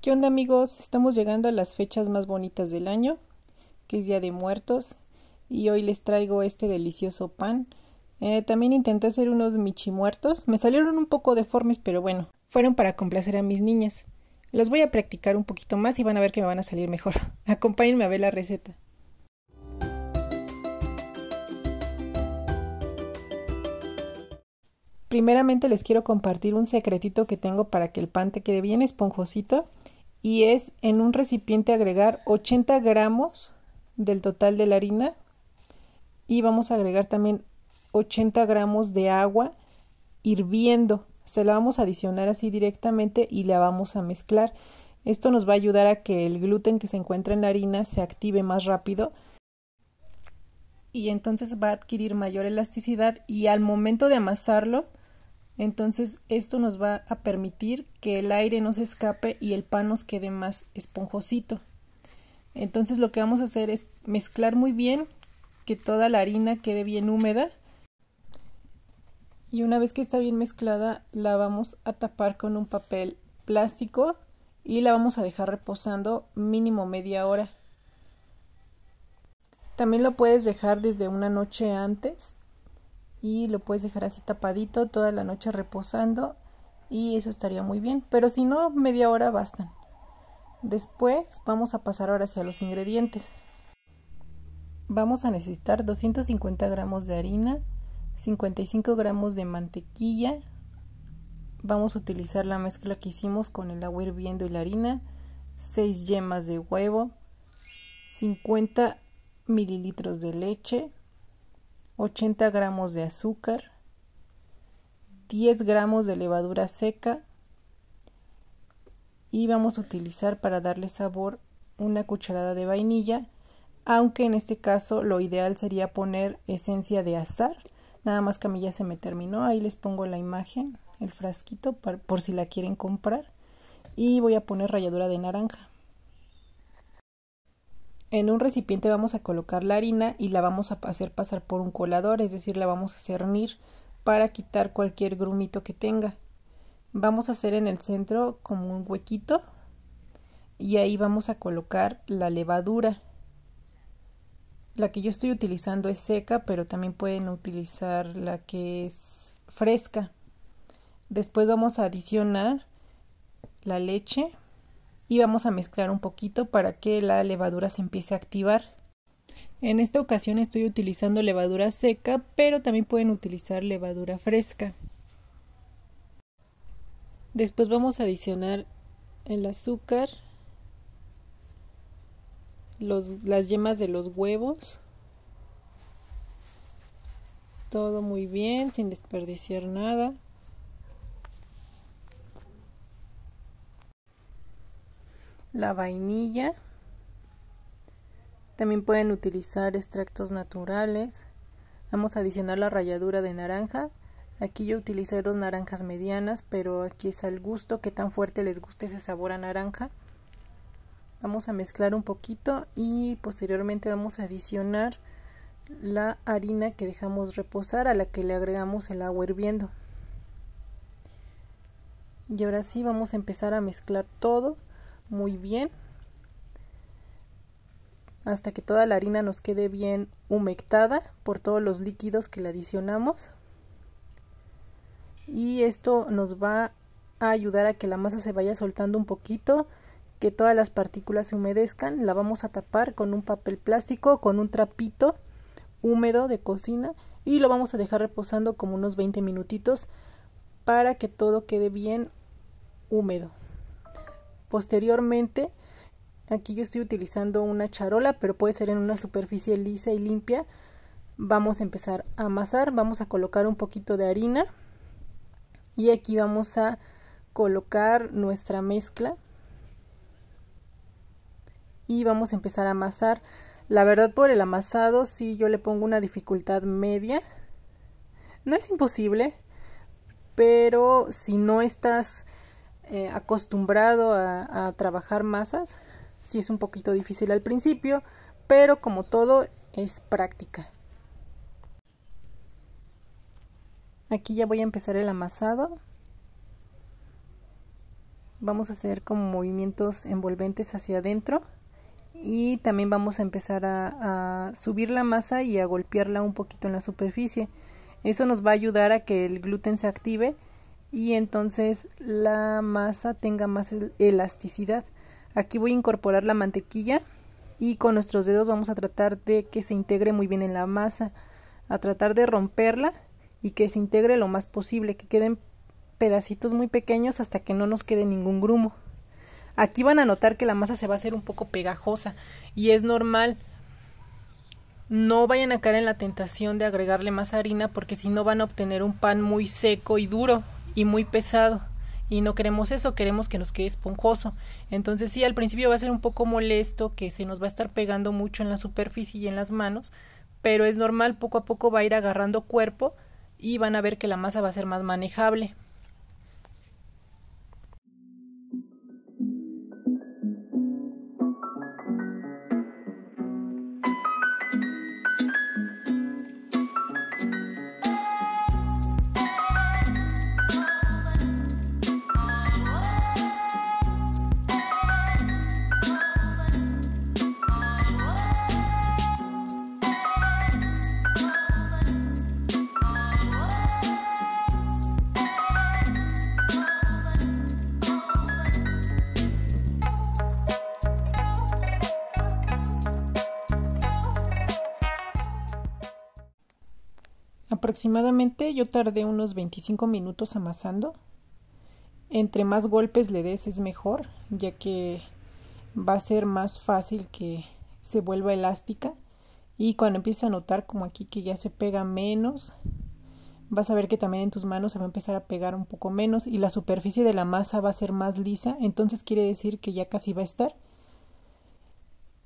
¿Qué onda amigos? Estamos llegando a las fechas más bonitas del año, que es Día de Muertos, y hoy les traigo este delicioso pan. Eh, también intenté hacer unos michi muertos, me salieron un poco deformes, pero bueno, fueron para complacer a mis niñas. Los voy a practicar un poquito más y van a ver que me van a salir mejor. Acompáñenme a ver la receta. Primeramente les quiero compartir un secretito que tengo para que el pan te quede bien esponjosito y es en un recipiente agregar 80 gramos del total de la harina y vamos a agregar también 80 gramos de agua hirviendo. Se la vamos a adicionar así directamente y la vamos a mezclar. Esto nos va a ayudar a que el gluten que se encuentra en la harina se active más rápido y entonces va a adquirir mayor elasticidad y al momento de amasarlo entonces esto nos va a permitir que el aire no se escape y el pan nos quede más esponjosito. Entonces lo que vamos a hacer es mezclar muy bien, que toda la harina quede bien húmeda. Y una vez que está bien mezclada, la vamos a tapar con un papel plástico y la vamos a dejar reposando mínimo media hora. También lo puedes dejar desde una noche antes y lo puedes dejar así tapadito toda la noche reposando y eso estaría muy bien, pero si no, media hora bastan. Después vamos a pasar ahora hacia los ingredientes. Vamos a necesitar 250 gramos de harina, 55 gramos de mantequilla, vamos a utilizar la mezcla que hicimos con el agua hirviendo y la harina, 6 yemas de huevo, 50 mililitros de leche, 80 gramos de azúcar, 10 gramos de levadura seca y vamos a utilizar para darle sabor una cucharada de vainilla, aunque en este caso lo ideal sería poner esencia de azar, nada más que a ya se me terminó, ahí les pongo la imagen, el frasquito por si la quieren comprar y voy a poner ralladura de naranja. En un recipiente vamos a colocar la harina y la vamos a hacer pasar por un colador, es decir, la vamos a cernir para quitar cualquier grumito que tenga. Vamos a hacer en el centro como un huequito y ahí vamos a colocar la levadura. La que yo estoy utilizando es seca, pero también pueden utilizar la que es fresca. Después vamos a adicionar la leche y vamos a mezclar un poquito para que la levadura se empiece a activar. En esta ocasión estoy utilizando levadura seca, pero también pueden utilizar levadura fresca. Después vamos a adicionar el azúcar, las yemas de los huevos, todo muy bien, sin desperdiciar nada. la vainilla. También pueden utilizar extractos naturales. Vamos a adicionar la ralladura de naranja. Aquí yo utilicé dos naranjas medianas, pero aquí es al gusto, que tan fuerte les guste ese sabor a naranja. Vamos a mezclar un poquito y posteriormente vamos a adicionar la harina que dejamos reposar a la que le agregamos el agua hirviendo. Y ahora sí vamos a empezar a mezclar todo muy bien hasta que toda la harina nos quede bien humectada por todos los líquidos que le adicionamos y esto nos va a ayudar a que la masa se vaya soltando un poquito que todas las partículas se humedezcan la vamos a tapar con un papel plástico con un trapito húmedo de cocina y lo vamos a dejar reposando como unos 20 minutitos para que todo quede bien húmedo Posteriormente, aquí yo estoy utilizando una charola, pero puede ser en una superficie lisa y limpia. Vamos a empezar a amasar, vamos a colocar un poquito de harina y aquí vamos a colocar nuestra mezcla y vamos a empezar a amasar. La verdad por el amasado si yo le pongo una dificultad media. No es imposible, pero si no estás eh, acostumbrado a, trabajar masas, si es un poquito difícil al principio, pero como todo es práctica. Aquí ya voy a empezar el amasado. Vamos a hacer como movimientos envolventes hacia adentro y también vamos a empezar a subir la masa y a golpearla un poquito en la superficie. Eso nos va a ayudar a que el gluten se active y entonces la masa tenga más elasticidad. Aquí voy a incorporar la mantequilla y con nuestros dedos vamos a tratar de que se integre muy bien en la masa, a tratar de romperla y que se integre lo más posible, que queden pedacitos muy pequeños hasta que no nos quede ningún grumo. Aquí van a notar que la masa se va a hacer un poco pegajosa y es normal. No vayan a caer en la tentación de agregarle más harina porque si no van a obtener un pan muy seco y duro y muy pesado. Y no queremos eso, queremos que nos quede esponjoso. Entonces sí, al principio va a ser un poco molesto, que se nos va a estar pegando mucho en la superficie y en las manos, pero es normal, poco a poco va a ir agarrando cuerpo y van a ver que la masa va a ser más manejable. aproximadamente yo tardé unos 25 minutos amasando. Entre más golpes le des es mejor, ya que va a ser más fácil que se vuelva elástica. Y cuando empieces a notar como aquí que ya se pega menos, vas a ver que también en tus manos se va a empezar a pegar un poco menos y la superficie de la masa va a ser más lisa, entonces quiere decir que ya casi va a estar.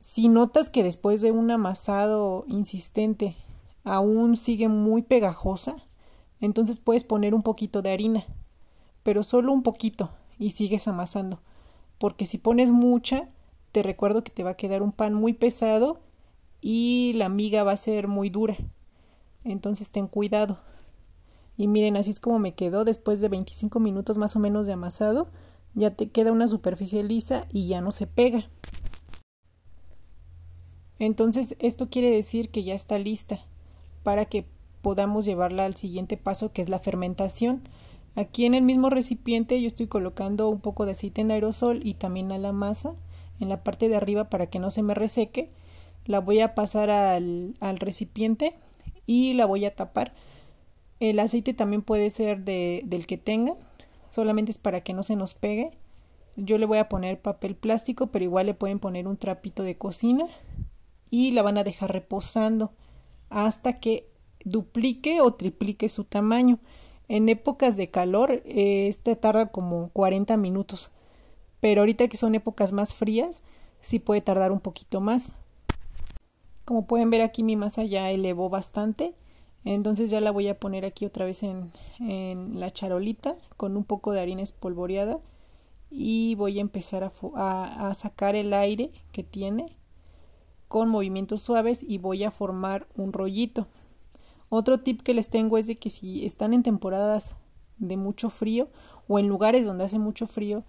Si notas que después de un amasado insistente aún sigue muy pegajosa, entonces puedes poner un poquito de harina, pero solo un poquito y sigues amasando, porque si pones mucha, te recuerdo que te va a quedar un pan muy pesado y la miga va a ser muy dura. Entonces ten cuidado. Y miren, así es como me quedó después de 25 minutos más o menos de amasado. Ya te queda una superficie lisa y ya no se pega. Entonces esto quiere decir que ya está lista para que podamos llevarla al siguiente paso que es la fermentación. Aquí en el mismo recipiente yo estoy colocando un poco de aceite en aerosol y también a la masa en la parte de arriba para que no se me reseque. La voy a pasar al, recipiente y la voy a tapar. El aceite también puede ser del que tengan, solamente es para que no se nos pegue. Yo le voy a poner papel plástico, pero igual le pueden poner un trapito de cocina y la van a dejar reposando hasta que duplique o triplique su tamaño. En épocas de calor, eh, este tarda como 40 minutos, pero ahorita que son épocas más frías, sí puede tardar un poquito más. Como pueden ver aquí mi masa ya elevó bastante, entonces ya la voy a poner aquí otra vez en, en la charolita con un poco de harina espolvoreada y voy a empezar a sacar el aire que tiene con movimientos suaves y voy a formar un rollito. Otro tip que les tengo es de que si están en temporadas de mucho frío o en lugares donde hace mucho frío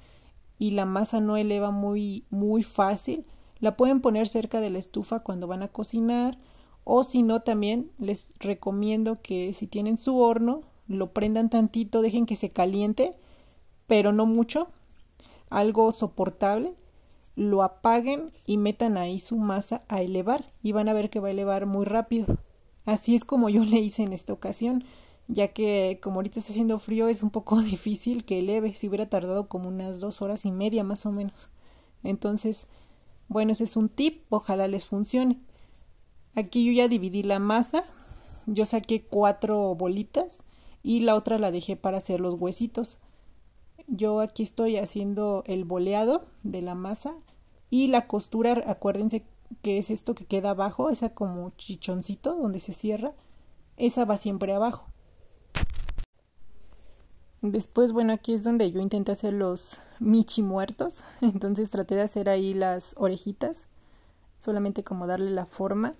y la masa no eleva muy muy fácil, la pueden poner cerca de la estufa cuando van a cocinar o si no también les recomiendo que si tienen su horno lo prendan tantito, dejen que se caliente, pero no mucho, algo soportable lo apaguen y metan ahí su masa a elevar y van a ver que va a elevar muy rápido. Así es como yo le hice en esta ocasión, ya que como ahorita está haciendo frío es un poco difícil que eleve, si hubiera tardado como unas dos horas y media más o menos. Entonces, bueno, ese es un tip, ojalá les funcione. Aquí yo ya dividí la masa, yo saqué cuatro bolitas y la otra la dejé para hacer los huesitos. Yo aquí estoy haciendo el boleado de la masa y la costura, acuérdense que es esto que queda abajo, esa como chichoncito donde se cierra, esa va siempre abajo. Después, bueno, aquí es donde yo intenté hacer los michi muertos, entonces traté de hacer ahí las orejitas, solamente como darle la forma.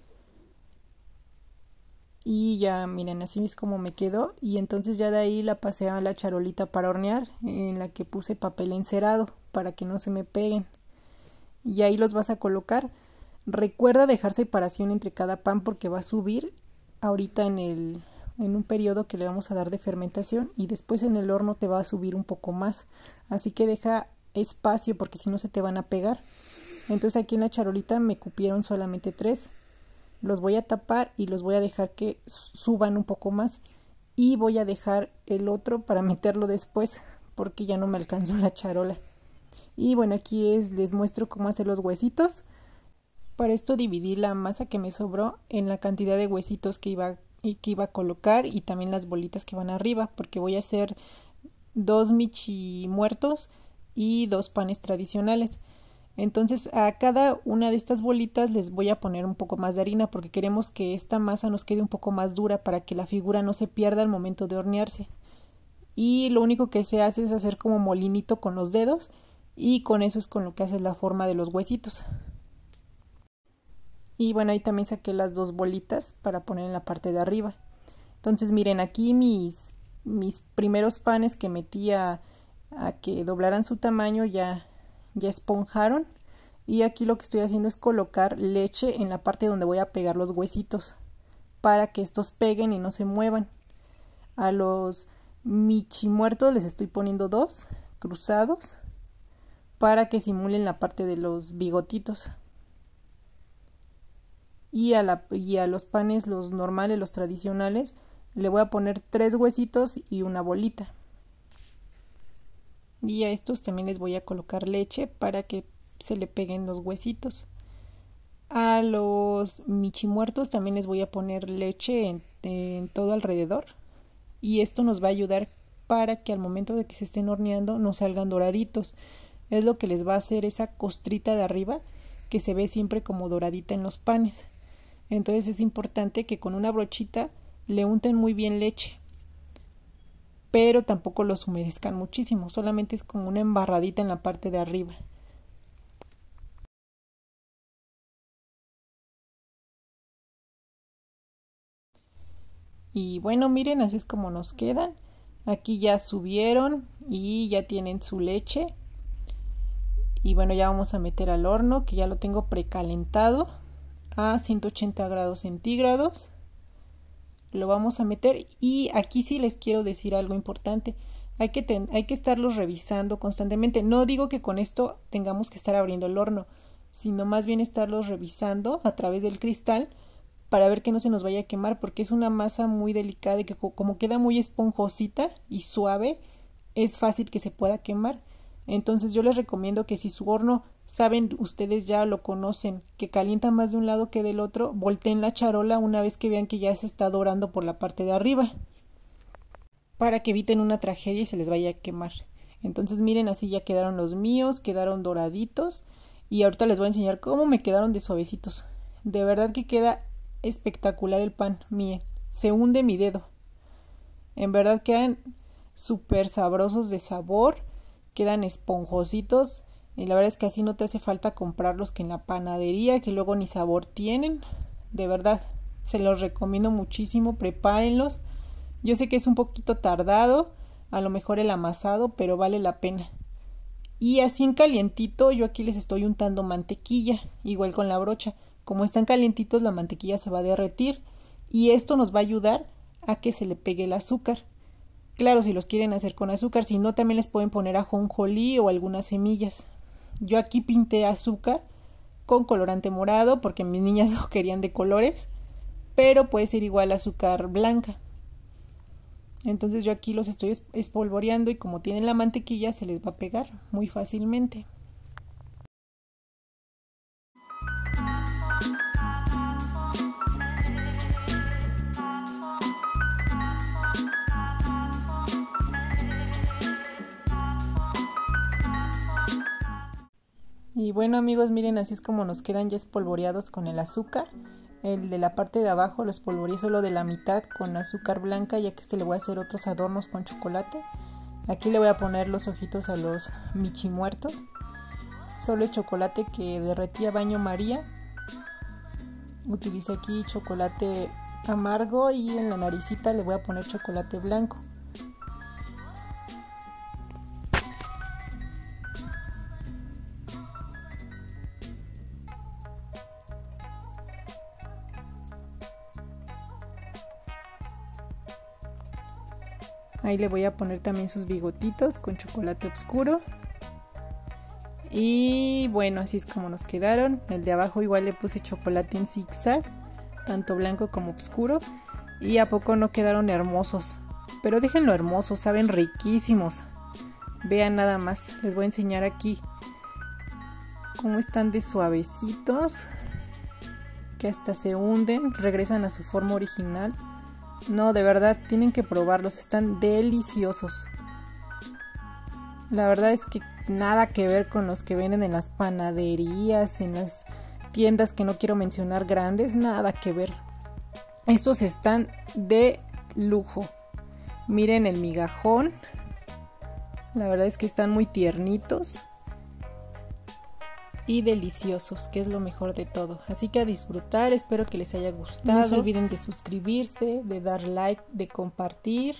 Y ya miren, así es como me quedó. Y entonces ya de ahí la pasé a la charolita para hornear, en la que puse papel encerado para que no se me peguen y ahí los vas a colocar. Recuerda dejar separación entre cada pan porque va a subir ahorita en, el, en un periodo que le vamos a dar de fermentación y después en el horno te va a subir un poco más. Así que deja espacio porque si no se te van a pegar. Entonces aquí en la charolita me cupieron solamente tres. Los voy a tapar y los voy a dejar que suban un poco más. Y voy a dejar el otro para meterlo después porque ya no me alcanzó la charola. Y bueno, aquí les muestro cómo hacer los huesitos. Para esto dividí la masa que me sobró en la cantidad de huesitos que iba, que iba a colocar y también las bolitas que van arriba, porque voy a hacer dos michi muertos y dos panes tradicionales. Entonces a cada una de estas bolitas les voy a poner un poco más de harina porque queremos que esta masa nos quede un poco más dura para que la figura no se pierda al momento de hornearse. Y lo único que se hace es hacer como molinito con los dedos y con eso es con lo que haces la forma de los huesitos. Y bueno, ahí también saqué las dos bolitas para poner en la parte de arriba. Entonces miren, aquí mis, mis primeros panes que metí a, que doblaran su tamaño ya, ya esponjaron. Y aquí lo que estoy haciendo es colocar leche en la parte donde voy a pegar los huesitos para que estos peguen y no se muevan. A los michi muertos les estoy poniendo dos cruzados para que simulen la parte de los bigotitos. Y a, la, a los panes, los normales, los tradicionales, le voy a poner tres huesitos y una bolita. Y a estos también les voy a colocar leche para que se le peguen los huesitos. A los michimuertos también les voy a poner leche en, en, todo alrededor. Y esto nos va a ayudar para que al momento de que se estén horneando no salgan doraditos es lo que les va a hacer esa costrita de arriba que se ve siempre como doradita en los panes. Entonces es importante que con una brochita le unten muy bien leche, pero tampoco los humedezcan muchísimo, solamente es como una embarradita en la parte de arriba. Y bueno, miren, así es como nos quedan. Aquí ya subieron y ya tienen su leche y bueno ya vamos a meter al horno que ya lo tengo precalentado a 180 grados centígrados lo vamos a meter y aquí sí les quiero decir algo importante hay que, hay que estarlos revisando constantemente no digo que con esto tengamos que estar abriendo el horno sino más bien estarlos revisando a través del cristal para ver que no se nos vaya a quemar porque es una masa muy delicada y que como queda muy esponjosita y suave es fácil que se pueda quemar entonces yo les recomiendo que si su horno saben, ustedes ya lo conocen, que calienta más de un lado que del otro, volteen la charola una vez que vean que ya se está dorando por la parte de arriba para que eviten una tragedia y se les vaya a quemar. Entonces miren, así ya quedaron los míos, quedaron doraditos y ahorita les voy a enseñar cómo me quedaron de suavecitos. De verdad que queda espectacular el pan, miren, se hunde mi dedo. En verdad quedan súper sabrosos de sabor quedan esponjositos. Y la verdad es que así no te hace falta comprarlos que en la panadería, que luego ni sabor tienen. De verdad, se los recomiendo muchísimo, prepárenlos. Yo sé que es un poquito tardado, a lo mejor el amasado, pero vale la pena. Y así en calientito, yo aquí les estoy untando mantequilla, igual con la brocha. Como están calientitos, la mantequilla se va a derretir y esto nos va a ayudar a que se le pegue el azúcar. Claro, si los quieren hacer con azúcar, si no también les pueden poner ajonjolí o algunas semillas. Yo aquí pinté azúcar con colorante morado porque mis niñas no querían de colores, pero puede ser igual azúcar blanca. Entonces yo aquí los estoy espolvoreando y como tienen la mantequilla se les va a pegar muy fácilmente. Y bueno amigos, miren así es como nos quedan ya espolvoreados con el azúcar. El de la parte de abajo lo espolvoreé solo de la mitad con azúcar blanca ya que este le voy a hacer otros adornos con chocolate. Aquí le voy a poner los ojitos a los michi muertos. Solo es chocolate que derretí a baño María. Utilicé aquí chocolate amargo y en la naricita le voy a poner chocolate blanco. Ahí le voy a poner también sus bigotitos con chocolate oscuro. Y bueno, así es como nos quedaron. El de abajo igual le puse chocolate en zigzag, tanto blanco como oscuro. Y a poco no quedaron hermosos. Pero déjenlo hermosos, saben riquísimos. Vean nada más, les voy a enseñar aquí cómo están de suavecitos, que hasta se hunden, regresan a su forma original. No, de verdad, tienen que probarlos, están deliciosos. La verdad es que nada que ver con los que venden en las panaderías, en las tiendas que no quiero mencionar grandes, nada que ver. Estos están de lujo. Miren el migajón. La verdad es que están muy tiernitos y deliciosos, que es lo mejor de todo. Así que a disfrutar, espero que les haya gustado. No se olviden de suscribirse, de dar like, de compartir,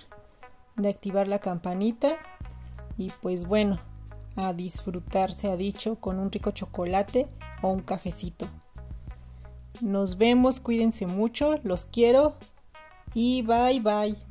de activar la campanita. Y pues bueno, a disfrutar, se ha dicho, con un rico chocolate o un cafecito. Nos vemos, cuídense mucho, los quiero y bye bye.